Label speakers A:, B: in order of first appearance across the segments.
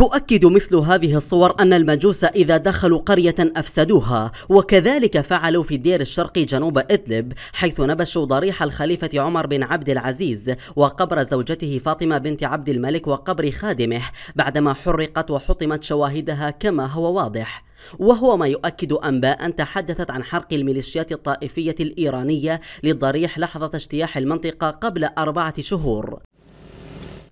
A: تؤكد مثل هذه الصور أن المجوس إذا دخلوا قرية أفسدوها وكذلك فعلوا في الدير الشرقي جنوب إدلب حيث نبشوا ضريح الخليفة عمر بن عبد العزيز وقبر زوجته فاطمة بنت عبد الملك وقبر خادمه بعدما حرقت وحطمت شواهدها كما هو واضح وهو ما يؤكد أنباء تحدثت عن حرق الميليشيات الطائفية الإيرانية للضريح لحظة اجتياح المنطقة قبل أربعة شهور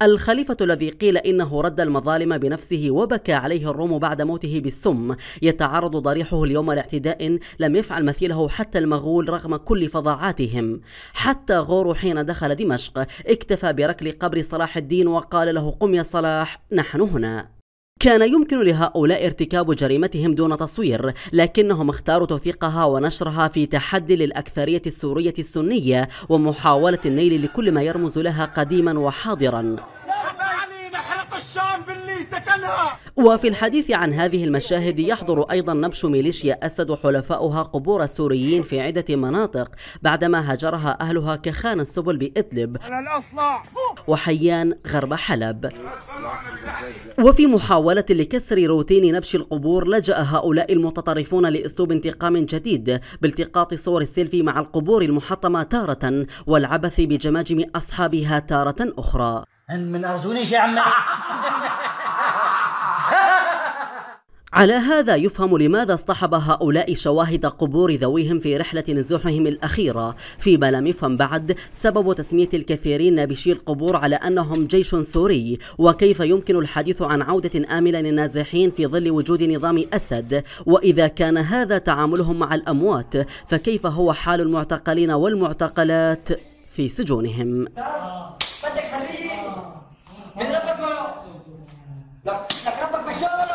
A: الخليفة الذي قيل إنه رد المظالم بنفسه وبكى عليه الروم بعد موته بالسم يتعرض ضريحه اليوم لاعتداء لم يفعل مثيله حتى المغول رغم كل فظاعاتهم حتى غورو حين دخل دمشق اكتفى بركل قبر صلاح الدين وقال له قم يا صلاح نحن هنا كان يمكن لهؤلاء ارتكاب جريمتهم دون تصوير لكنهم اختاروا توثيقها ونشرها في تحدي للأكثرية السورية السنية ومحاولة النيل لكل ما يرمز لها قديما وحاضرا وفي الحديث عن هذه المشاهد يحضر أيضا نبش ميليشيا أسد وحلفاؤها قبور السوريين في عدة مناطق بعدما هجرها أهلها كخان السبل بإدلب وحيان غرب حلب وفي محاولة لكسر روتين نبش القبور لجأ هؤلاء المتطرفون لأسلوب انتقام جديد بالتقاط صور السيلفي مع القبور المحطمة تارة والعبث بجماجم أصحابها تارة أخرى من أرزوني يا عمي على هذا يفهم لماذا اصطحب هؤلاء شواهد قبور ذويهم في رحلة نزوحهم الأخيرة فيما لم يفهم بعد سبب تسمية الكثيرين نابشي القبور على أنهم جيش سوري وكيف يمكن الحديث عن عودة آملة للنازحين في ظل وجود نظام أسد وإذا كان هذا تعاملهم مع الأموات فكيف هو حال المعتقلين والمعتقلات في سجونهم لا آه.